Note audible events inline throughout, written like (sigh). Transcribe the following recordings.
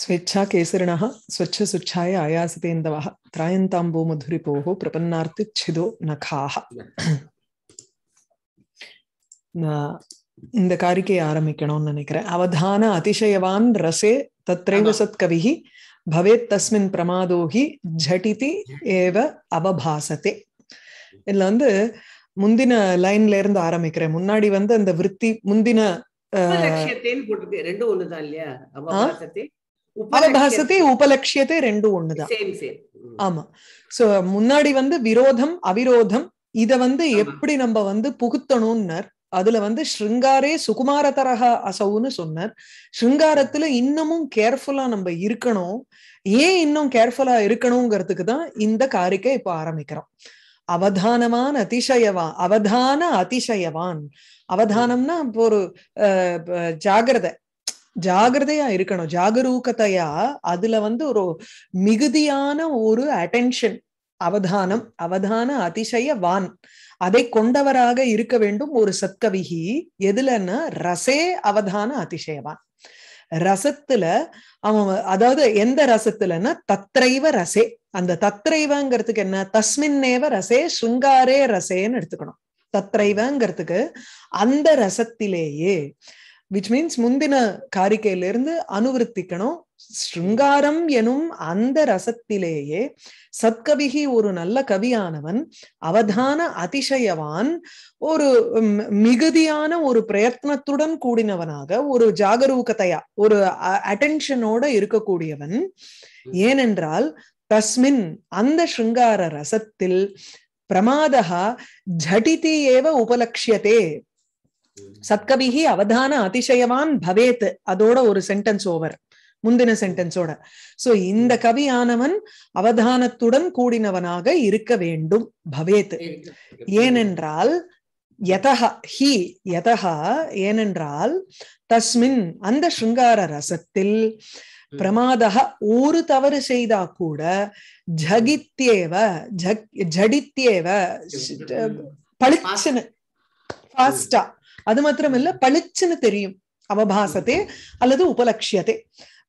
ஸ்வேச்சா கேசரிணா ஸ்வச்ச சுச்சாய ஆயாசிதேந்தவா திராயந்தாம்போ போகோ பிரபன்னார்த்தி சிதோ நகாக இந்த காரிக்கையை ஆரம்பிக்கணும்னு நினைக்கிறேன் அவதான அதிசயவான் ரசே தத்ரைவ சத்கவி பவேத் தஸ்மின் பிரமாதோஹி ஜட்டிதி ஏவ அவபாசத்தே இதுல வந்து முந்தின லைன்ல இருந்து ஆரம்பிக்கிறேன் முன்னாடி வந்து அந்த விற்பி முந்தின ஒண்ணுதான் இல்லையா உபலபாசத்தை உபலட்சியத்தை ரெண்டும் ஒண்ணுதான் ஆமா சோ முன்னாடி வந்து விரோதம் அவிரோதம் இத வந்து எப்படி நம்ம வந்து புகுத்தணும்னர் அதுல வந்து ஸ்ருங்காரே சுகுமார தரக அசவுன்னு சொன்னார் ஸ்ருங்காரத்துல இன்னமும் கேர்ஃபுல்லா நம்ம இருக்கணும் ஏன் இன்னும் கேர்ஃபுல்லா இருக்கணுங்கிறதுக்கு தான் இந்த காரிக்கை இப்ப ஆரம்பிக்கிறோம் அவதானமான அதிசயவான் அவதான அதிசயவான் அவதானம்னா இப்போ ஒரு ஜாகிரதை ஜாகிரதையா இருக்கணும் ஜாகரூகத்தையா அதுல வந்து ஒரு மிகுதியான ஒரு அட்டென்ஷன் அவதானம் அவதான அதிசய வான் அதை கொண்டவராக இருக்க வேண்டும் ஒரு சத்கவிகி எதுலன்னா ரசே அவதான அதிசயவான் ரசத்துல அவன் அதாவது எந்த ரசத்துலன்னா தத்ரைவ ரசே அந்த தத்ரைவங்கிறதுக்கு என்ன தஸ்மின்னேவ ரசே சுங்காரே ரசேன்னு எடுத்துக்கணும் தத்ரைவங்கிறதுக்கு அந்த ரசத்திலேயே விச் மீன்ஸ் முந்தின காரிக்கையிலிருந்து அனுவருத்திக்கணும் ஸ்ருங்காரம் எனும் அந்த ரசத்திலேயே சத்கவிகி ஒரு நல்ல கவியானவன் அவதான அதிசயவான் ஒரு மிகுதியான ஒரு பிரயத்னத்துடன் கூடினவனாக ஒரு ஜாகரூகத்தையா ஒரு அட்டென்ஷனோட இருக்கக்கூடியவன் ஏனென்றால் தஸ்மின் அந்த ஸ்ருங்கார ரசத்தில் பிரமாதா ஜடிதி ஏவ உபலட்சியதே சத்கவிகி அவதான அதிசயவான் பவேத் அதோட ஒரு சென்டென்ஸ் ஓவர் முந்தின சென்டென்ஸோட சோ இந்த கவி ஆனவன் அவதானத்துடன் கூடினவனாக இருக்க வேண்டும் பவேத் ஏனென்றால் ஹி யதஹா ஏனென்றால் தஸ்மின் அந்த ஸ்ருங்கார ரசத்தில் பிரமாதக ஒரு தவறு செய்தா கூட ஜகித்தேவ ஜடித்தேவ பளிச்சுன்னு ஃபாஸ்டா அது இல்ல பளிச்சுன்னு தெரியும் அவபாசத்தே அல்லது உபலட்சியத்தை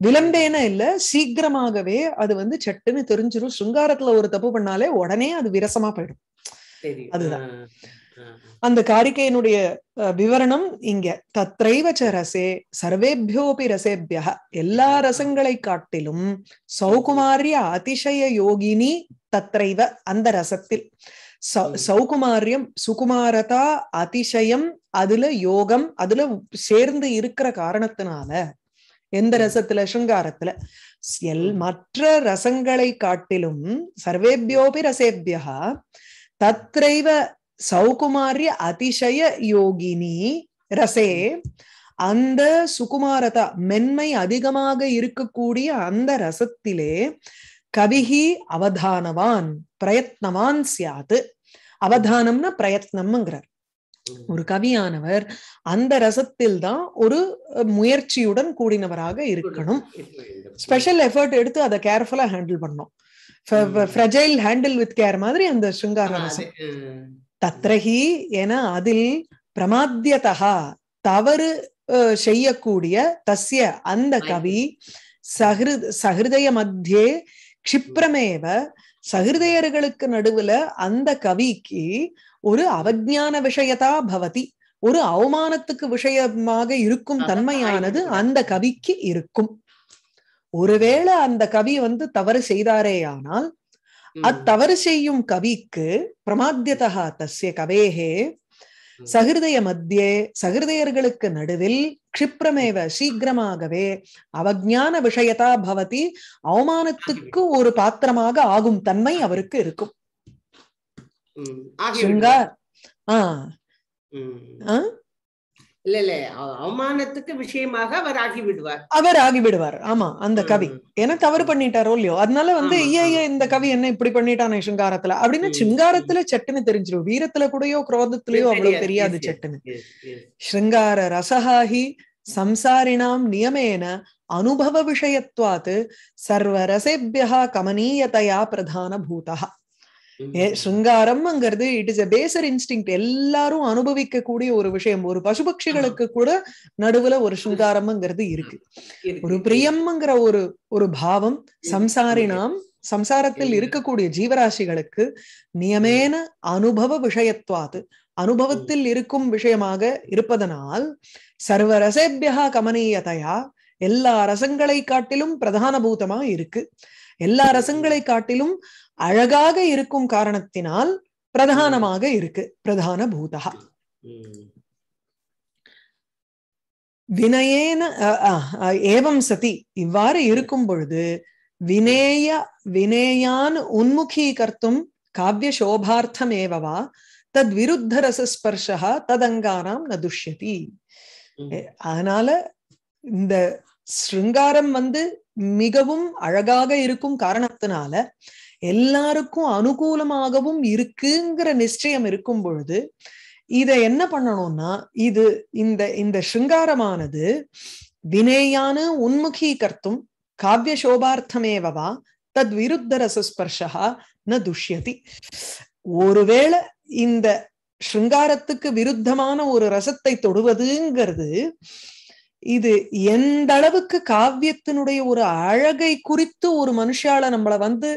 விளம்பேன இல்ல சீக்கிரமாகவே அது வந்து சட்டுன்னு தெரிஞ்சிடும் சுங்காரத்துல ஒரு தப்பு பண்ணாலே உடனே அது விரசமா போயிடும் அதுதான் அந்த காரிக்கையினுடைய விவரணம் இங்க தத்ரைவச்ச ரசே சர்வேபியோபி ரசேபியா எல்லா ரசங்களை காட்டிலும் சௌகுமாரிய அதிசய யோகினி தத்ரைவ அந்த ரசத்தில் சௌகுமாரியம் சுகுமாரதா அதிசயம் அதுல யோகம் அதுல சேர்ந்து இருக்கிற காரணத்தினால எந்த ரசத்துல சுங்காரத்துல எல் மற்ற ரசங்களை காட்டிலும் சர்வேபியோபி ரசேபியா தத்ரைவ சௌகுமாரிய அதிசய யோகினி ரசே அந்த சுகுமாரதா மென்மை அதிகமாக இருக்கக்கூடிய அந்த ரசத்திலே கவிஹி அவதானவான் பிரயத்னவான் சியாத்து அவதானம்னா பிரயத்னம்ங்கிறார் ஒரு கவியானவர் அந்த ரசத்தில் தான் ஒரு முயற்சியுடன் கூடினவராக இருக்கணும் ஸ்பெஷல் எஃபர்ட் எடுத்து அதை கேர்ஃபுல்லா ஹேண்டில் பண்ணும் ஹேண்டில் வித் கேர் மாதிரி அந்த சுங்கார ரசம் தத்ரஹி என அதில் பிரமாத்தியதா தவறு செய்யக்கூடிய தஸ்ய அந்த கவி சஹிரு சஹிருதய மத்தியே கஷிப்ரமேவ சகிருதயர்களுக்கு நடுவுல அந்த கவிக்கு ஒரு அவஜான விஷயதா பவதி ஒரு அவமானத்துக்கு விஷயமாக இருக்கும் தன்மையானது அந்த கவிக்கு இருக்கும் ஒருவேளை அந்த கவி வந்து தவறு செய்தாரே ஆனால் அத்தவறு செய்யும் கவிக்கு பிரமாத்தியதா தஸ்ய கவேகே சகிருதய மத்தியே சகிருதயர்களுக்கு நடுவில் க்ஷிப்ரமேவ சீக்கிரமாகவே அவஜான விஷயத்தா பவதி அவமானத்துக்கு ஒரு பாத்திரமாக ஆகும் தன்மை அவருக்கு இருக்கும் ஆஹ் இல்ல இல்ல அவமானத்துக்கு விஷயமாக அவர் ஆகிவிடுவார் அவர் ஆகி ஆமா அந்த கவி ஏன்னா தவறு பண்ணிட்டாரோ இல்லையோ அதனால வந்து ஐயா இந்த கவி என்ன இப்படி பண்ணிட்டானே சிங்காரத்துல அப்படின்னு சிங்காரத்துல சட்டுன்னு தெரிஞ்சிடும் வீரத்துல கூடயோ குரோதத்திலயோ அவ்வளவு தெரியாது சட்டுன்னு சிருங்கார ரசஹாஹி சம்சாரிணாம் நியமேன அனுபவ விஷயத்துவாத்து சர்வரசேபியா கமனீயதையா பிரதான பூதா சுங்காரம்ங்கிறது இட் இஸ் அ பேசர் இன்ஸ்டிங் எல்லாரும் அனுபவிக்க கூடிய ஒரு விஷயம் ஒரு பசுபக்ஷிகளுக்கு கூட நடுவுல ஒரு சுங்காரம்ங்கிறது இருக்கு ஒரு பிரியம்ங்கிற ஒரு ஒரு பாவம் சம்சாரினாம் சம்சாரத்தில் இருக்கக்கூடிய ஜீவராசிகளுக்கு நியமேன அனுபவ விஷயத்துவாது அனுபவத்தில் இருக்கும் விஷயமாக இருப்பதனால் சர்வரசேபியா கமனீயதையா எல்லா ரசங்களை காட்டிலும் பிரதான பூதமா இருக்கு எல்லா ரசங்களை காட்டிலும் அழகாக இருக்கும் காரணத்தினால் பிரதானமாக இருக்கு பிரதான பூதா வினயேன ஏவம் சதி இவ்வாறு இருக்கும் பொழுது வினேய வினேயான் கர்த்தும் காவிய சோபார்த்தம் ஏவவா தத் விருத்த ரசஸ்பர்ஷா ததங்காராம் நதுஷ்யதி அதனால இந்த ஸ்ருங்காரம் வந்து மிகவும் அழகாக இருக்கும் காரணத்தினால எல்லாருக்கும் அனுகூலமாகவும் இருக்குங்கிற நிச்சயம் இருக்கும் பொழுது இத என்ன பண்ணணும்னா இது இந்த இந்த சிருங்காரமானது வினேயான உன்முகீகர்த்தும் காவிய சோபார்த்தமேவா தத் விருத்த ரசஸ்பர்ஷா ந துஷ்யதி ஒருவேளை இந்த சிருங்காரத்துக்கு விருத்தமான ஒரு ரசத்தை தொடுவதுங்கிறது இது எந்த அளவுக்கு காவியத்தினுடைய ஒரு அழகை குறித்து ஒரு மனுஷால நம்மள வந்து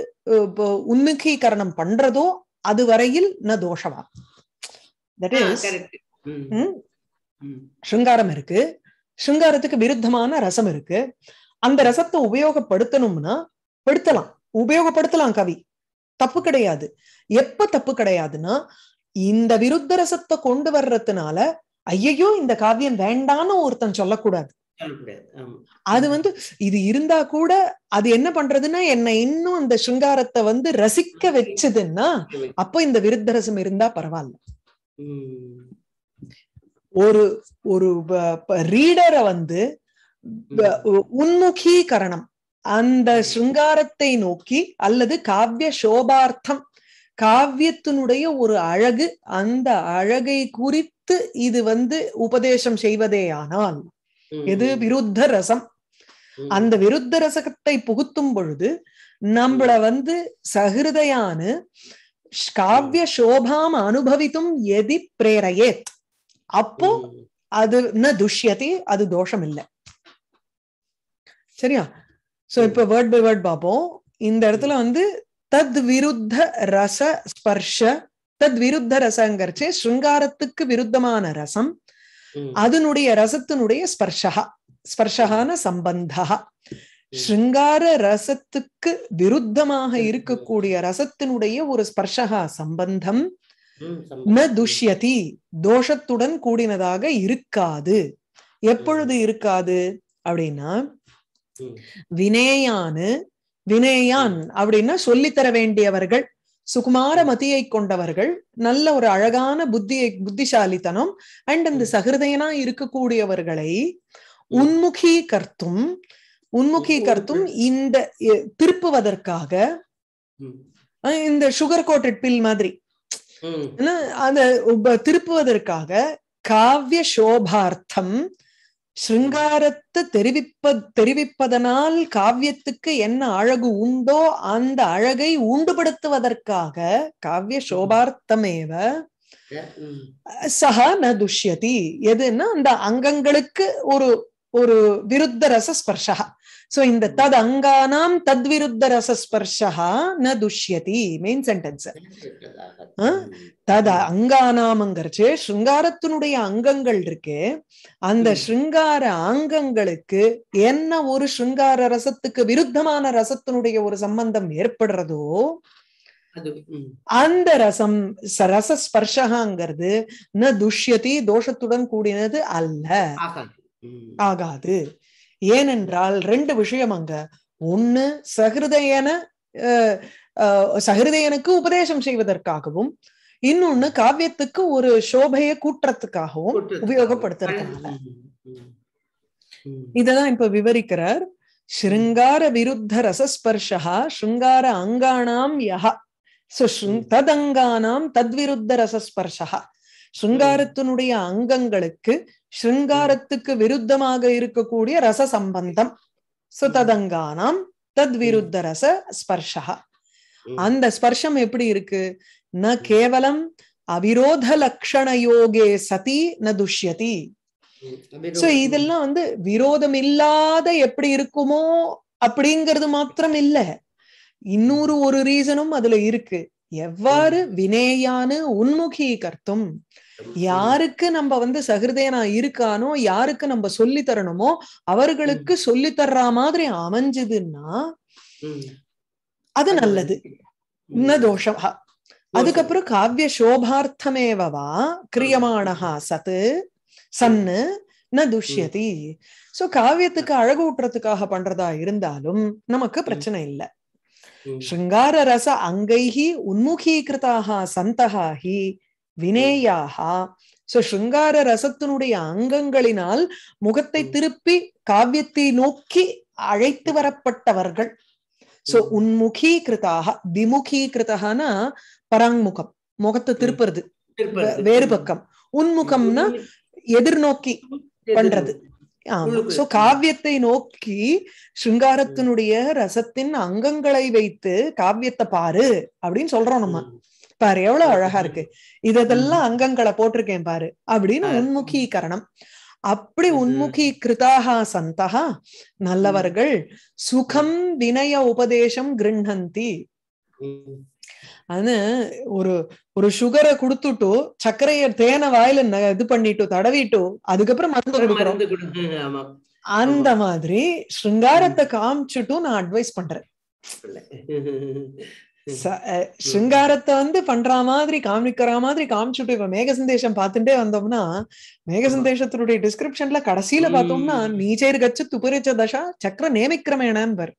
உன்முகீகரணம் பண்றதோ அது வரையில் ந தோஷமா தட் இஸ் இருக்கு ஸ்ருங்காரத்துக்கு விருத்தமான ரசம் இருக்கு அந்த ரசத்தை உபயோகப்படுத்தணும்னா படுத்தலாம் உபயோகப்படுத்தலாம் கவி தப்பு கிடையாது எப்ப தப்பு கிடையாதுன்னா இந்த விருத்த ரசத்தை கொண்டு வர்றதுனால ஐயையோ இந்த காவியம் வேண்டான்னு ஒருத்தன் சொல்லக்கூடாது அது வந்து இது இருந்தா கூட அது என்ன பண்றதுன்னா என்ன இன்னும் அந்த சிங்காரத்தை வந்து ரசிக்க வச்சதுன்னா அப்ப இந்த விருத்தரசம் இருந்தா பரவாயில்ல ஒரு ஒரு ரீடரை வந்து உன்முகீகரணம் அந்த சிங்காரத்தை நோக்கி அல்லது காவிய சோபார்த்தம் காவியத்தினுடைய ஒரு அழகு அந்த அழகை கூறி தவிர்த்து இது வந்து உபதேசம் செய்வதேயானால் எது விருத்த ரசம் அந்த விருத்த ரசகத்தை புகுத்தும் பொழுது நம்மள வந்து சகிருதையானு காவிய சோபாம் அனுபவித்தும் எதி பிரேரையேத் அப்போ அது ந துஷ்யதே அது தோஷம் இல்லை சரியா சோ இப்ப வேர்ட் பை வேர்ட் பார்ப்போம் இந்த இடத்துல வந்து தத் விருத்த ரச ஸ்பர்ஷ தத் விருத்த ரசங்கரிச்சு ஸ்ருங்காரத்துக்கு விருத்தமான ரசம் அதனுடைய ரசத்தினுடைய ஸ்பர்ஷகா ஸ்பர்ஷகான சம்பந்தா ஸ்ருங்கார ரசத்துக்கு விருத்தமாக இருக்கக்கூடிய ரசத்தினுடைய ஒரு ஸ்பர்ஷகா சம்பந்தம் ந துஷ்யதி தோஷத்துடன் கூடினதாக இருக்காது எப்பொழுது இருக்காது அப்படின்னா வினேயானு வினேயான் அப்படின்னா சொல்லித்தர வேண்டியவர்கள் சுகுமார மதியை கொண்டவர்கள் நல்ல ஒரு அழகான புத்தியை புத்திசாலித்தனம் அண்ட் அந்த சகிருதயனா இருக்கக்கூடியவர்களை உன்முகி கர்த்தும் உன்முகி கர்த்தும் இந்த திருப்புவதற்காக இந்த சுகர் கோட்டட் பில் மாதிரி அந்த திருப்புவதற்காக காவிய சோபார்த்தம் ஸ்ருங்காரத்தை தெரிவிப்ப தெரிவிப்பதனால் காவியத்துக்கு என்ன அழகு உண்டோ அந்த அழகை உண்டுபடுத்துவதற்காக காவிய சோபார்த்தமேவ சஹா ந துஷ்யதி எதுன்னா அந்த அங்கங்களுக்கு ஒரு ஒரு விருத்த ரச ஸ்பர்ஷா சோ இந்த தத் அங்கானாம் தத்விருத்த ரசஸ்பர்ஷா ந துஷ்யதி மெயின் சென்டென்ஸ் தத் அங்கானாமங்கிறச்சு ஸ்ருங்காரத்தினுடைய அங்கங்கள் இருக்கு அந்த ஸ்ருங்கார அங்கங்களுக்கு என்ன ஒரு ஸ்ருங்கார ரசத்துக்கு விருத்தமான ரசத்தினுடைய ஒரு சம்பந்தம் ஏற்படுறதோ அந்த ரசம் ரசஸ்பர்ஷகாங்கிறது ந துஷ்யதி தோஷத்துடன் கூடினது அல்ல ஆகாது ஏனென்றால் ரெண்டு விஷயம் அங்க ஒன்னு சகிருதயன சகிருதயனுக்கு உபதேசம் செய்வதற்காகவும் இன்னொன்னு காவியத்துக்கு ஒரு சோபையை கூட்டுறதுக்காகவும் உபயோகப்படுத்துறதுனால இததான் இப்ப விவரிக்கிறார் ஸ்ருங்கார விருத்த ரசஸ்பர்ஷா ஸ்ருங்கார அங்கானாம் யஹா ததங்கானாம் தத்விருத்த ரசஸ்பர்ஷா ஸ்ருங்காரத்தினுடைய அங்கங்களுக்கு ஸ்ருங்காரத்துக்கு விருத்தமாக இருக்கக்கூடிய ரச சம்பந்தம் சுததங்கானாம் தத் விருத்த ரச ஸ்பர்ஷா அந்த ஸ்பர்ஷம் எப்படி இருக்கு ந கேவலம் அவிரோத லக்ஷண யோகே சதி ந துஷ்யதி சோ இதெல்லாம் வந்து விரோதம் இல்லாத எப்படி இருக்குமோ அப்படிங்கிறது மாத்திரம் இல்ல இன்னொரு ஒரு ரீசனும் அதுல இருக்கு எவ்வாறு வினேயானு உன்முகீகர்த்தும் யாருக்கு நம்ம வந்து சகிருதயனா இருக்கானோ யாருக்கு நம்ம சொல்லி தரணுமோ அவர்களுக்கு சொல்லி தர்ற மாதிரி அமைஞ்சதுன்னா அது நல்லது தோஷம் அதுக்கப்புறம் காவிய சோபார்த்தமேவா கிரியமானஹா சத்து சன்னு ந துஷ்யதி சோ காவியத்துக்கு அழகு ஊட்டுறதுக்காக பண்றதா இருந்தாலும் நமக்கு பிரச்சனை இல்ல சிங்கார ரச அங்கைஹி உன்முகீகிருத்தாக சந்தகாஹி வினேயாகா சோ ஸ்ருங்கார ரசத்தினுடைய அங்கங்களினால் முகத்தை திருப்பி காவியத்தை நோக்கி அழைத்து வரப்பட்டவர்கள் சோ உன்முகீகிருதாக கிருதகனா பராங்முகம் முகத்தை திருப்புறது வேறு பக்கம் உன்முகம்னா எதிர்நோக்கி பண்றது சோ காவியத்தை நோக்கி ஸ்ருங்காரத்தினுடைய ரசத்தின் அங்கங்களை வைத்து காவியத்தை பாரு அப்படின்னு சொல்றோம் நம்ம பாரு எவ்வளவு அழகா இருக்கு இதெல்லாம் அங்கங்களை போட்டிருக்கேன் பாரு அப்படின்னு உன்முகீகரணம் அப்படி உன்முகி கிருதாகா சந்தகா நல்லவர்கள் சுகம் வினய உபதேசம் கிருண்ணந்தி அது ஒரு ஒரு சுகரை கொடுத்துட்டு சர்க்கரைய தேனை வாயில இது பண்ணிட்டு தடவிட்டு அதுக்கப்புறம் மருந்து கொடுக்குறோம் அந்த மாதிரி ஸ்ருங்காரத்தை காமிச்சுட்டும் நான் அட்வைஸ் பண்றேன் சிங்காரத்தை வந்து பண்ற மாதிரி காமிக்கிற மாதிரி காமிச்சுட்டு இப்ப மேக சந்தேஷம் பார்த்துட்டே வந்தோம்னா மேக சந்தேஷத்தினுடைய டிஸ்கிரிப்ஷன்ல கடைசியில பார்த்தோம்னா நீச்சைர் கச்சு துபரிச்ச தசா சக்கர பாரு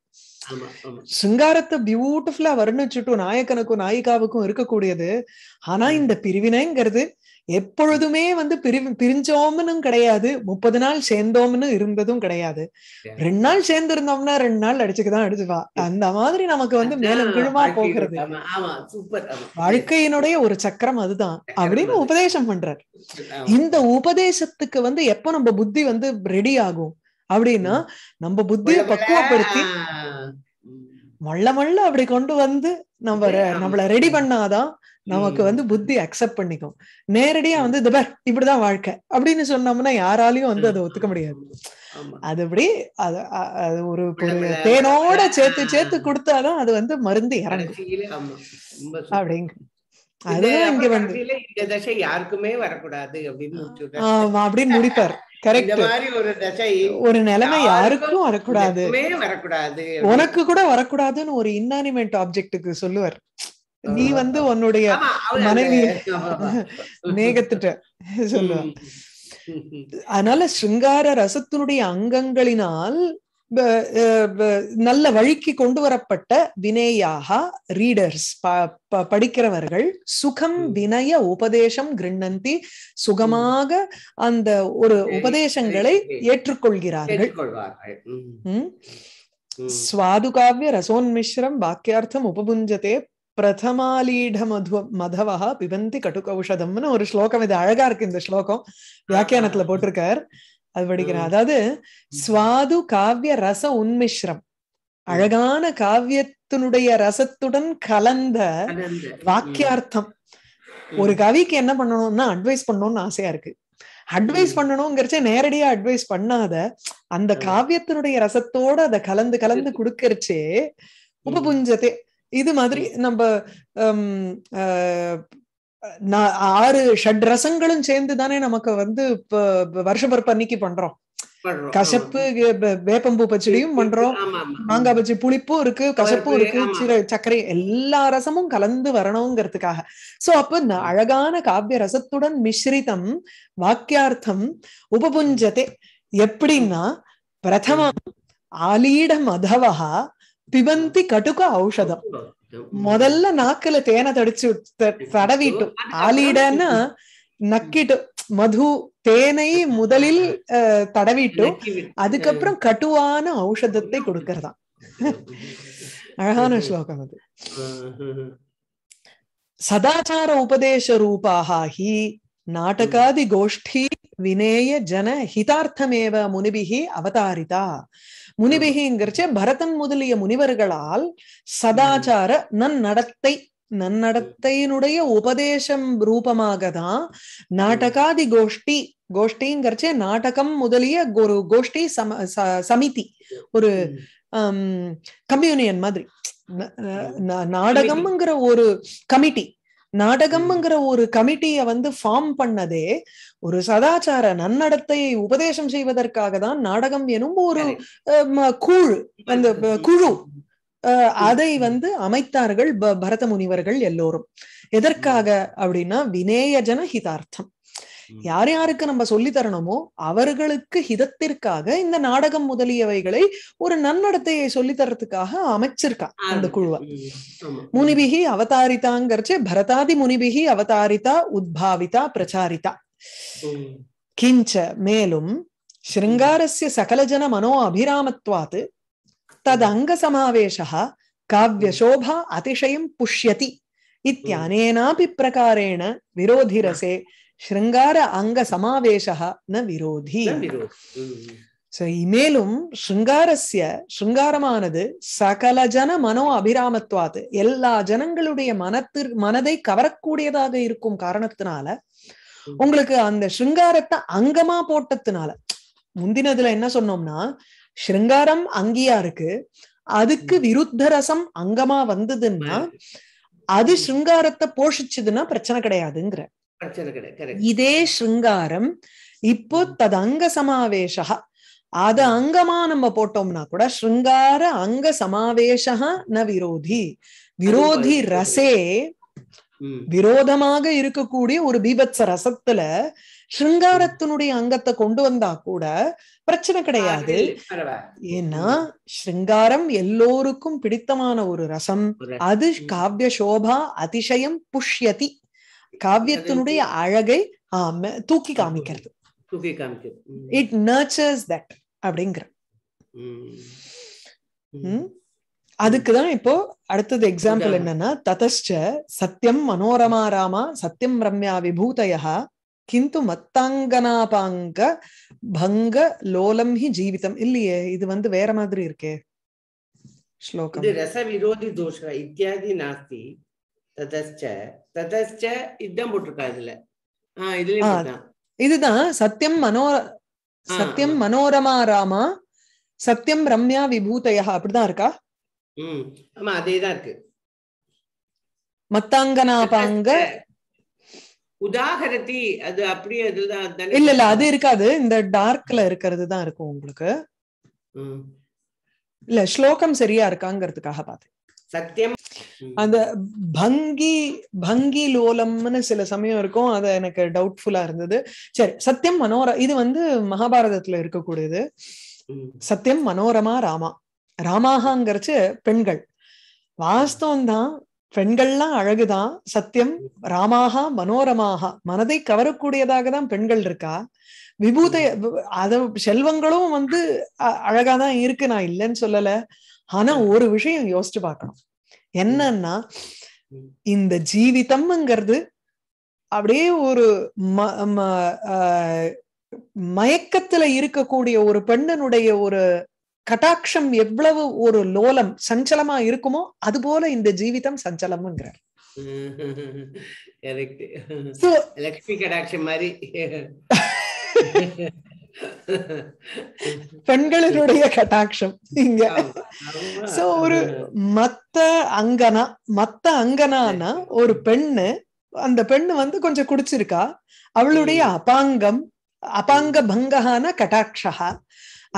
சிங்காரத்தை பியூட்டிஃபுல்லா வர்ணிச்சுட்டும் நாயக்கனுக்கும் நாயிகாவுக்கும் இருக்கக்கூடியது ஆனா இந்த பிரிவினைங்கிறது எப்பொழுதுமே வந்து பிரி பிரிஞ்சோம்னு கிடையாது முப்பது நாள் சேர்ந்தோம்னு இருந்ததும் கிடையாது ரெண்டு நாள் சேர்ந்து இருந்தோம்னா ரெண்டு நாள் அடிச்சுக்கதான் அடிச்சுவா அந்த மாதிரி நமக்கு வந்து மேலும் குழுவா போகிறது வாழ்க்கையினுடைய ஒரு சக்கரம் அதுதான் அப்படின்னு உபதேசம் பண்றார் இந்த உபதேசத்துக்கு வந்து எப்ப நம்ம புத்தி வந்து ரெடி ஆகும் அப்படின்னா நம்ம புத்திய பக்குவப்படுத்தி மல்ல மல்ல அப்படி கொண்டு வந்து நம்ம நம்மள ரெடி பண்ணாதான் நமக்கு வந்து புத்தி அக்செப்ட் பண்ணிக்கும் நேரடியா வந்து இந்த பேர் இப்படிதான் வாழ்க்கை அப்படின்னு சொன்னோம்னா யாராலையும் வந்து அதை ஒத்துக்க முடியாது அது அப்படி அது ஒரு தேனோட சேர்த்து சேர்த்து கொடுத்தாதான் அது வந்து மருந்து இறங்கு அப்படிங்க யாருக்குமே வரக்கூடாது அப்படின்னு ஒரு நிலைமை யாருக்கும் வரக்கூடாது உனக்கு கூட வரக்கூடாதுன்னு ஒரு இன்னானிமெண்ட் ஆப்ஜெக்டுக்கு சொல்லுவார் நீ வந்து உன்னுடைய மனைவி மேகத்துட்ட சொல்லுவ அதனால சிங்கார ரசத்தினுடைய அங்கங்களினால் நல்ல வழிக்கு கொண்டு வரப்பட்ட வினையாக ரீடர்ஸ் படிக்கிறவர்கள் சுகம் வினய உபதேசம் கிருண்ணந்தி சுகமாக அந்த ஒரு உபதேசங்களை ஏற்றுக்கொள்கிறார்கள் காவிய ரசோன்மிஸ்ரம் வாக்கியார்த்தம் உபபுஞ்சதே பிரதமாலீட மது மதவஹா பிபந்தி கட்டுக்கௌஷதம்னு ஒரு ஸ்லோகம் இது அழகா இருக்கு இந்த ஸ்லோகம் வியாக்கியானத்துல போட்டிருக்கார் அது படிக்கிறேன் அதாவது சுவாது காவிய ரச உன்மிஸ்ரம் அழகான காவியத்தினுடைய ரசத்துடன் கலந்த வாக்கியார்த்தம் ஒரு கவிக்கு என்ன பண்ணணும்னா அட்வைஸ் பண்ணணும்னு ஆசையா இருக்கு அட்வைஸ் பண்ணணும்ங்கிறச்ச நேரடியா அட்வைஸ் பண்ணாத அந்த காவியத்தினுடைய ரசத்தோட அதை கலந்து கலந்து குடுக்கறச்சே உபபுஞ்சத்தை இது மாதிரி நம்ம ஆறு ஷட் ரசங்களும் சேர்ந்து தானே நமக்கு வந்து வருஷ பருப்பு அன்னைக்கு பண்றோம் கசப்பு வேப்பம்பூ பச்சடியும் பண்றோம் மாங்காய் பச்சை புளிப்பும் இருக்கு கசப்பும் இருக்கு சக்கரை சர்க்கரை எல்லா ரசமும் கலந்து வரணுங்கிறதுக்காக சோ அப்ப அழகான காவிய ரசத்துடன் மிஸ்ரிதம் வாக்கியார்த்தம் உபபுஞ்சதே எப்படின்னா பிரதமம் ஆலீடம் அதவஹா பிபந்தி கடுக ஔஷதம் முதல்ல நாக்குல தேனை தடிச்சு தடவிட்டு ஆலிடன்னா நக்கிட்டு மது தேனை முதலில் தடவிட்டு அதுக்கப்புறம் கட்டுவான ஔஷதத்தை கொடுக்கறதா (laughs) அழகான ஸ்லோகம் அது சதாச்சார உபதேச ரூபாகி ஹி நாடகாதி கோஷ்டி வினேய ஜன ஹிதார்த்தமேவ முனிபிகி அவதாரிதா முனிபிகிங்கிறச்ச பரதன் முதலிய முனிவர்களால் சதாச்சார நன்னடத்தை நன்னடத்தையினுடைய உபதேசம் ரூபமாக தான் நாடகாதி கோஷ்டி கோஷ்டிங்கிறச்சே நாடகம் முதலிய ஒரு கோஷ்டி சம சமிதி ஒரு கம்யூனியன் மாதிரி நாடகம்ங்கிற ஒரு கமிட்டி நாடகம்ங்கிற ஒரு கமிட்டிய வந்து ஃபார்ம் பண்ணதே ஒரு சதாச்சார நன்னடத்தையை உபதேசம் செய்வதற்காக தான் நாடகம் எனும் ஒரு குழு அந்த குழு அதை வந்து அமைத்தார்கள் பரத முனிவர்கள் எல்லோரும் எதற்காக அப்படின்னா வினேயஜன ஹிதார்த்தம் யார் யாருக்கு நம்ம சொல்லி தரணுமோ அவர்களுக்கு ஹிதத்திற்காக இந்த நாடகம் முதலியவைகளை ஒரு நன்னடத்தையை சொல்லி தரத்துக்காக அமைச்சிருக்கா அந்த குழுவா முனிபிகி அவதாரிதாங்கிறச்சு பரதாதி முனிபிகி அவதாரிதா உத்பாவிதா பிரச்சாரிதா கிஞ்ச மேலும் மனோ സകലജന മനോ അഭിരാമത്വാത് തദംഗസമാവേശ കാവ്യശോഭ அதிசயம் புஷ்யதி இத்தியானேனாபி പ്രകാരേണ விரோதிரசே ஸ்ருங்கார அங்க சமாவேசா ந விரோதி மேலும் இமேலும் ஸ்ருங்காரஸ்ய ஸ்ருங்காரமானது சகல ஜன மனோ அபிராமத்வாது எல்லா ஜனங்களுடைய மனத்திற் மனதை கவரக்கூடியதாக இருக்கும் காரணத்தினால உங்களுக்கு அந்த ஸ்ருங்காரத்தை அங்கமா போட்டதுனால முந்தினதுல என்ன சொன்னோம்னா ஸ்ருங்காரம் அங்கியா இருக்கு அதுக்கு விருத்த ரசம் அங்கமா வந்ததுன்னா அது ஸ்ருங்காரத்தை போஷிச்சதுன்னா பிரச்சனை கிடையாதுங்கிற இதே ஸ்ருங்காரம் இப்போ தது அங்க சமாவேஷா அத அங்கமா நம்ம போட்டோம்னா கூட ஸ்ருங்கார அங்க சமாவேஷா ந விரோதி விரோதி ரசே விரோதமாக இருக்கக்கூடிய ஒரு பீபத்ச ரசத்துல ஸ்ருங்காரத்தினுடைய அங்கத்தை கொண்டு வந்தா கூட பிரச்சனை கிடையாது ஏன்னா ஸ்ருங்காரம் எல்லோருக்கும் பிடித்தமான ஒரு ரசம் அது காவிய சோபா அதிசயம் புஷ்யதி காவியத்தினுடைய அழகை தூக்கி காமிக்கிறது தூக்கி காமிக்கிறது இட் நர்ச்சர்ஸ் தட் அப்படிங்கிற அதுக்குதான் இப்போ அடுத்தது எக்ஸாம்பிள் என்னன்னா ததச்ச சத்தியம் மனோரமா ராமா சத்தியம் ரம்யா விபூதயா கிந்து மத்தாங்கனாபாங்க பங்க லோலம் ஹி ஜீவிதம் இல்லையே இது வந்து வேற மாதிரி இருக்கே ஸ்லோகம் ரச விரோதி தோஷ இத்தியாதி நாஸ்தி ததஸ்ச இதுதான் போட்டிருக்கா இதுல ஆஹ் இதுதான் சத்தியம் மனோ சத்தியம் மனோரமா ராமா சத்தியம் ரம்யா விபூதயா அப்படிதான் இருக்கா ஆமா அதேதான் இருக்கு மத்தாங்கனாபாங்க உதாகரதி அது அப்படியே அதுதான் இல்ல இல்ல அது இருக்காது இந்த டார்க்ல இருக்கிறது தான் இருக்கும் உங்களுக்கு இல்ல ஸ்லோகம் சரியா இருக்காங்கிறதுக்காக பாத்து சத்தியம் அந்த பங்கி பங்கி லோலம்னு சில சமயம் இருக்கும் அது எனக்கு டவுட்ஃபுல்லா இருந்தது சரி சத்தியம் மனோர இது வந்து மகாபாரதத்துல இருக்கக்கூடியது சத்தியம் மனோரமா ராமா ராமாகங்கிறச்சு பெண்கள் வாஸ்தவம் தான் பெண்கள்லாம் அழகுதான் சத்தியம் ராமாகா மனோரமாக மனதை கவரக்கூடியதாக தான் பெண்கள் இருக்கா விபூதை அத செல்வங்களும் வந்து அழகாதான் இருக்கு நான் இல்லைன்னு சொல்லல ஆனா ஒரு விஷயம் யோசிச்சு பார்க்கணும் என்னன்னா இந்த ஜீவிதம்ங்கிறது அப்படியே ஒரு மயக்கத்துல இருக்கக்கூடிய ஒரு பெண்ணனுடைய ஒரு கட்டாட்சம் எவ்வளவு ஒரு லோலம் சஞ்சலமா இருக்குமோ அது போல இந்த ஜீவிதம் சஞ்சலம்ங்கிறார் (laughs) லட்சுமி கடாட்சம் மாதிரி பெண்களினுடைய கட்டாட்சம் இங்க சோ ஒரு மத்த அங்கனா மத்த அங்கனானா ஒரு பெண்ணு அந்த பெண்ணு வந்து கொஞ்சம் குடிச்சிருக்கா அவளுடைய அபாங்கம் அபாங்க பங்கஹான கட்டாட்சா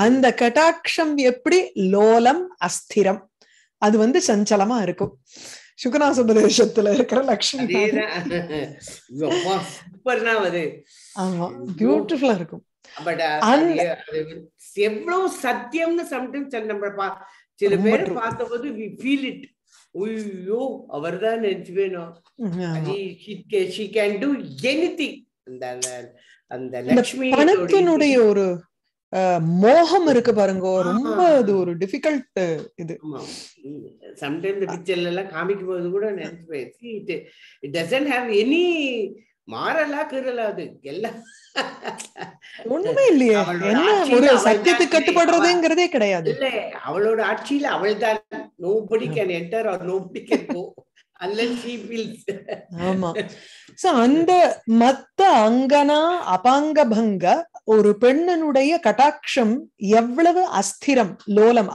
அந்த கட்டாட்சம் எப்படி லோலம் அஸ்திரம் அது வந்து சஞ்சலமா இருக்கும் சுகநாச பிரதேசத்துல இருக்கிற லக்ஷ்மி பியூட்டிஃபுல்லா இருக்கும் uh, எவ்வளவு சத்தியம்னு சம்டைம்ஸ் நம்ம சில பேர் பார்த்தபோது வி ஃபீல் இட் ஐயோ அவர் தான் நெஞ்சுவேணும் she can do anything அந்த அந்த லட்சுமி பணத்தினுடைய ஒரு மோகம் இருக்கு பாருங்க ரொம்ப அது ஒரு டிஃபிகல்ட் இது சம்டைம் பிக்சர்ல எல்லாம் காமிக்கும் போது கூட நினைச்சு போயிடுச்சு it it doesn't have any மாறலா கீறலா அது எல்லாம் உண்மை இல்லையே என்ன ஒரு சத்தியத்துக்கு கட்டுப்படுறதுங்கிறதே கிடையாது இல்ல அவளோட ஆட்சியில அவள் தான் nobody can enter or nobody can go unless feels ஆமா சோ அந்த மத்த அங்கனா பங்க ஒரு பெண்ணனுடைய கட்டாட்சம் எவ்வளவு அஸ்திரம் லோலம்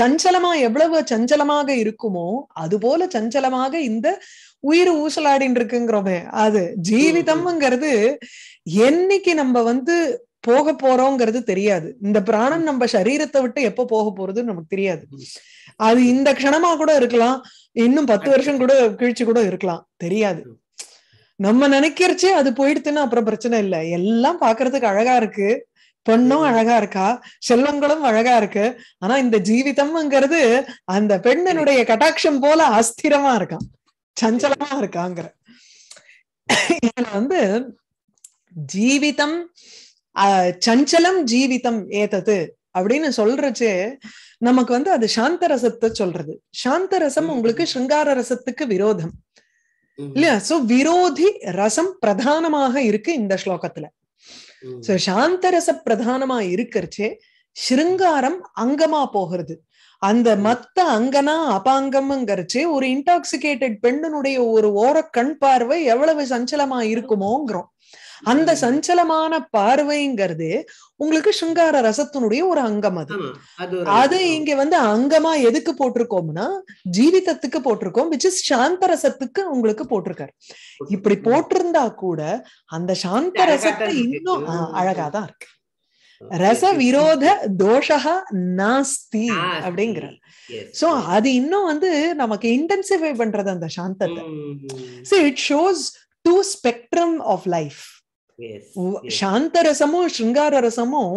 சஞ்சலமா எவ்வளவு சஞ்சலமாக இருக்குமோ அது போல சஞ்சலமாக இந்த உயிர் ஊசலாடின்னு இருக்குங்கிறோமே அது ஜீவிதம்ங்கிறது என்னைக்கு நம்ம வந்து போக போறோங்கிறது தெரியாது இந்த பிராணம் நம்ம சரீரத்தை விட்டு எப்ப போக போறதுன்னு நமக்கு தெரியாது அது இந்த க்ஷணமா கூட இருக்கலாம் இன்னும் பத்து வருஷம் கூட கிழிச்சு கூட இருக்கலாம் தெரியாது நம்ம நினைக்கிறச்சே அது போயிடுதுன்னா அப்புறம் பிரச்சனை இல்லை எல்லாம் பாக்குறதுக்கு அழகா இருக்கு பெண்ணும் அழகா இருக்கா செல்வங்களும் அழகா இருக்கு ஆனா இந்த ஜீவிதம்ங்கிறது அந்த பெண்ணனுடைய கட்டாட்சம் போல அஸ்திரமா இருக்கான் சஞ்சலமா இருக்காங்கிற இதுல வந்து ஜீவிதம் சஞ்சலம் ஜீவிதம் ஏத்தது அப்படின்னு சொல்றச்சு நமக்கு வந்து அது சாந்த ரசத்தை சொல்றது சாந்த ரசம் உங்களுக்கு சிருங்கார ரசத்துக்கு விரோதம் இல்லையா சோ விரோதி ரசம் பிரதானமாக இருக்கு இந்த ஸ்லோகத்துல சோ சாந்த ரச பிரதானமா இருக்கிறச்சே ஸ்ருங்காரம் அங்கமா போகிறது அந்த மத்த அங்கனா அபாங்கம்ங்கிறச்சு ஒரு இன்டாக்சிகேட்டட் பெண்ணனுடைய ஒரு ஓர கண் பார்வை எவ்வளவு சஞ்சலமா இருக்குமோங்கிறோம் அந்த சஞ்சலமான பார்வைங்கிறது உங்களுக்கு சிங்கார ரசத்தினுடைய ஒரு அங்கம் அது அது இங்க வந்து அங்கமா எதுக்கு போட்டிருக்கோம்னா ஜீவிதத்துக்கு போட்டிருக்கோம் விச் இஸ் சாந்த ரசத்துக்கு உங்களுக்கு போட்டிருக்காரு இப்படி போட்டிருந்தா கூட அந்த சாந்த ரசத்தை இன்னும் அழகாதான் இருக்கு ரச விரோத தோஷகா நாஸ்தி அப்படிங்கிற சோ அது இன்னும் வந்து நமக்கு இன்டென்சிஃபை பண்றது அந்த சாந்தத்தை it shows two spectrum of life சாந்த ரசமும் ஸ்ருங்கார ரசமும்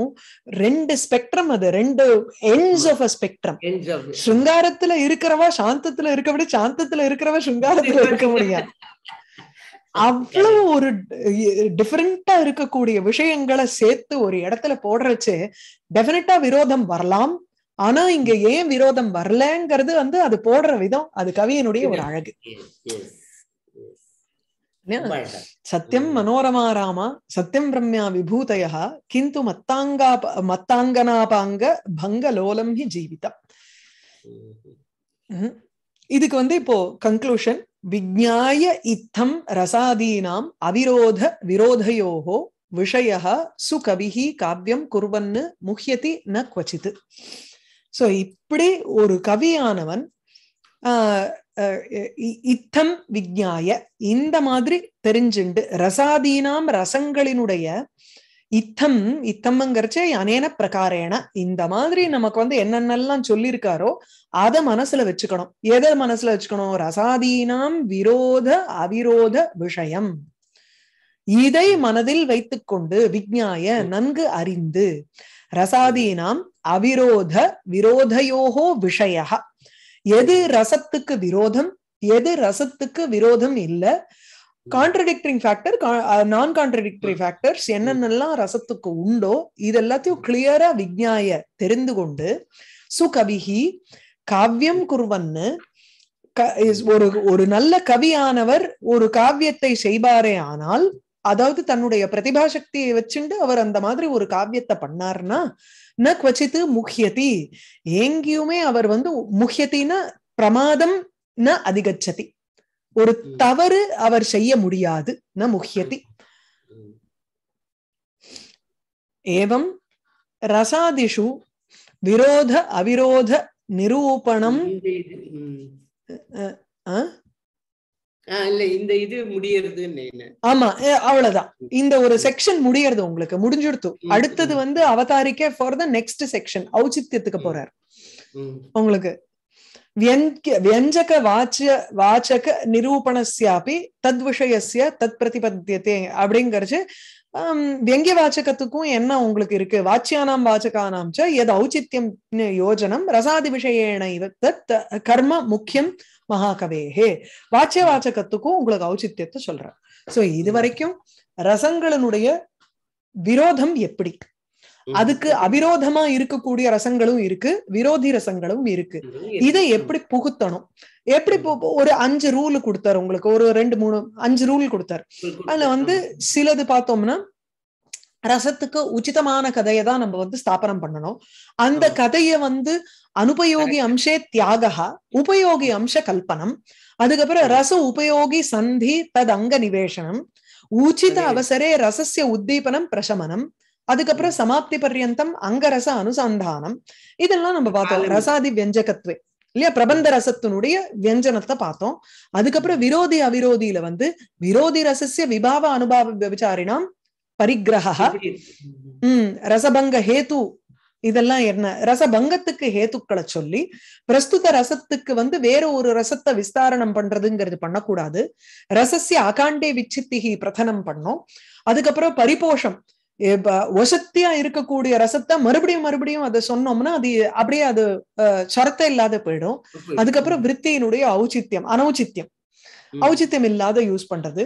ரெண்டு ஸ்பெக்ட்ரம் அது ரெண்டு எண்ட்ஸ் ஆஃப் அ ஸ்பெக்ட்ரம் ஸ்ருங்காரத்துல இருக்கிறவா சாந்தத்துல இருக்க விட சாந்தத்துல இருக்கிறவ ஸ்ருங்காரத்துல (laughs) இருக்க முடியாது அவ்வளவு ஒரு டிஃபரெண்டா இருக்கக்கூடிய விஷயங்களை சேர்த்து ஒரு இடத்துல போடுறச்சு டெபினட்டா விரோதம் வரலாம் ஆனா இங்க ஏன் விரோதம் வரலங்கிறது வந்து அது போடுற விதம் அது கவியனுடைய ஒரு அழகு सत्यं मनोरमा राम सत्यं रम्या विभूतयः किन्तु मत्ताङ्गा मत्ताङ्गनापाङ्गभङ्गलोलं हि जीवितम् இதுக்கு வந்து இப்போ கன்க்ளூஷன் விஜ்ஞாய இத்தம் ரசாதீனாம் அவிரோத விரோதயோகோ விஷய சுகவிஹி காவியம் குர்வன்னு முக்கியத்தி ந குவச்சித்து ஸோ இப்படி ஒரு கவியானவன் ஆஹ் இத்தம் விஜ்ஞாய இந்த மாதிரி தெரிஞ்சுண்டு ரசாதீனாம் ரசங்களினுடைய இத்தம் இத்தம்ங்கிறச்சே அனேன பிரகாரேன இந்த மாதிரி நமக்கு வந்து என்னென்னலாம் சொல்லியிருக்காரோ அதை மனசுல வச்சுக்கணும் எதை மனசுல வச்சுக்கணும் ரசாதீனாம் விரோத அவிரோத விஷயம் இதை மனதில் வைத்துக்கொண்டு விஜ்ஞாய நன்கு அறிந்து ரசாதீனாம் அவிரோத விரோதயோகோ விஷயா எது ரசத்துக்கு விரோதம் எது ரசத்துக்கு விரோதம் இல்ல கான்ட்ரடிக்டரிங் ஃபேக்டர் நான் கான்ட்ரடிக்டரி ஃபேக்டர்ஸ் என்னென்னலாம் ரசத்துக்கு உண்டோ இது எல்லாத்தையும் கிளியரா விஜ்ஞாய தெரிந்து கொண்டு சுகவிகி காவியம் குருவன்னு ஒரு ஒரு நல்ல கவியானவர் ஒரு காவியத்தை செய்வாரே ஆனால் அதாவது தன்னுடைய பிரதிபா சக்தியை வச்சுண்டு அவர் அந்த மாதிரி ஒரு காவியத்தை பண்ணார்னா ந கொச்சித்து முக்கியத்தி எங்கேயுமே அவர் வந்து முக்கியத்தின்னா பிரமாதம் ந அதிகச்சதி ஒரு தவறு அவர் செய்ய முடியாது ந முக்கியத்தி ஏவம் ரசாதிஷு விரோத அவிரோத நிரூபணம் இந்த இது ஆமா அவ்வளவுதான் இந்த ஒரு செக்ஷன் முடியறது உங்களுக்கு அடுத்தது வந்து அவதாரிக்கே ஃபார் த நெக்ஸ்ட் செக்ஷன் போறாரு உங்களுக்கு வியஞ்சக வாச்சிய வாச்சக நிரூபணஸ்யாபி தத் விஷயசிய தத் பிரதிபத்தியத்தை அப்படிங்கிறது வியங்கிய வாச்சகத்துக்கும் என்ன உங்களுக்கு இருக்கு வாச்சியானாம் வாச்சகானாம் ச எது ஔச்சித்யம் யோஜனம் ரசாதி விஷயேன தத் கர்ம முக்கியம் மகாகவேகே வாச்சிய வாச்சகத்துக்கும் உங்களுக்கு ஔச்சித்யத்தை சொல்றேன் சோ இது வரைக்கும் ரசங்களினுடைய விரோதம் எப்படி அதுக்கு அவிரோதமா இருக்கக்கூடிய ரசங்களும் இருக்கு விரோதி ரசங்களும் இருக்கு இதை எப்படி புகுத்தணும் எப்படி ஒரு அஞ்சு ரூல் கொடுத்தாரு உங்களுக்கு ஒரு ரெண்டு மூணு அஞ்சு ரூல் கொடுத்தாரு அதுல வந்து சிலது பார்த்தோம்னா ரசத்துக்கு உச்சிதமான கதையை தான் நம்ம வந்து ஸ்தாபனம் பண்ணணும் அந்த கதையை வந்து அனுபயோகி அம்சே தியாகா உபயோகி அம்ச கல்பனம் அதுக்கப்புறம் ரச உபயோகி சந்தி தத் அங்க நிவேஷனம் உச்சித அவசரே ரசசிய உத்தீபனம் பிரசமனம் அதுக்கப்புறம் சமாப்தி பர்யந்தம் அங்கரச அனுசந்தானம் இதெல்லாம் நம்ம பார்த்தோம் ரசாதி வியஞ்சகத்துவே இல்லையா பிரபந்த ரசத்தினுடைய வியஞ்சனத்தை பார்த்தோம் அதுக்கப்புறம் விரோதி அவிரோதியில வந்து விரோதி ரசசிய விபாவ அனுபாவ விபச்சாரினாம் பரிகிரகா உம் ரசபங்க ஹேத்து இதெல்லாம் என்ன ரசபங்கத்துக்கு ஹேத்துக்களை சொல்லி பிரஸ்துத ரசத்துக்கு வந்து வேற ஒரு ரசத்தை விஸ்தாரணம் பண்றதுங்கிறது பண்ணக்கூடாது ரசசிய அகாண்டே விச்சித்திகி பிரதனம் பண்ணோம் அதுக்கப்புறம் பரிபோஷம் வசத்தியா இருக்கக்கூடிய ரசத்தை மறுபடியும் மறுபடியும் அதை சொன்னோம்னா அது அப்படியே அது சரத்தை இல்லாத போயிடும் அதுக்கப்புறம் விற்த்தியினுடைய ஔச்சித்யம் அனௌச்சித்யம் ஔச்சித்யம் இல்லாத யூஸ் பண்றது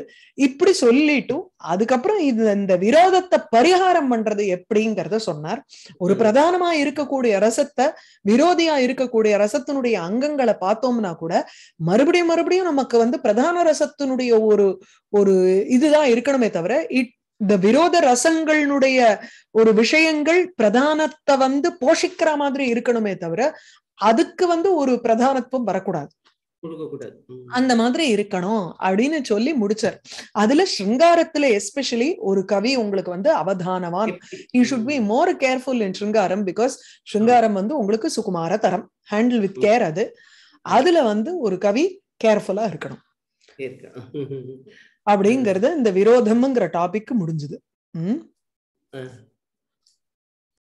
இப்படி சொல்லிட்டும் அதுக்கப்புறம் இது இந்த விரோதத்தை பரிகாரம் பண்றது எப்படிங்கறத சொன்னார் ஒரு பிரதானமா இருக்கக்கூடிய ரசத்தை விரோதியா இருக்கக்கூடிய ரசத்தினுடைய அங்கங்களை பார்த்தோம்னா கூட மறுபடியும் மறுபடியும் நமக்கு வந்து பிரதான ரசத்தினுடைய ஒரு ஒரு இதுதான் இருக்கணுமே தவிர இட் இந்த விரோத ரசங்களுடைய ஒரு விஷயங்கள் பிரதானத்தை வந்து போஷிக்கிற மாதிரி இருக்கணுமே தவிர அதுக்கு வந்து ஒரு பிரதானத்துவம் வரக்கூடாது அந்த மாதிரி இருக்கணும் அப்படின்னு சொல்லி முடிச்சார் அதுல ஸ்ருங்காரத்துல எஸ்பெஷலி ஒரு கவி உங்களுக்கு வந்து அவதானவான் you should be more careful in ஸ்ருங்காரம் பிகாஸ் ஸ்ருங்காரம் வந்து உங்களுக்கு சுகுமார தரம் ஹேண்டில் வித் கேர் அது அதுல வந்து ஒரு கவி கேர்ஃபுல்லா இருக்கணும் அப்படிங்கறது இந்த விரோதம்ங்கிற டாபிக் முடிஞ்சது உம்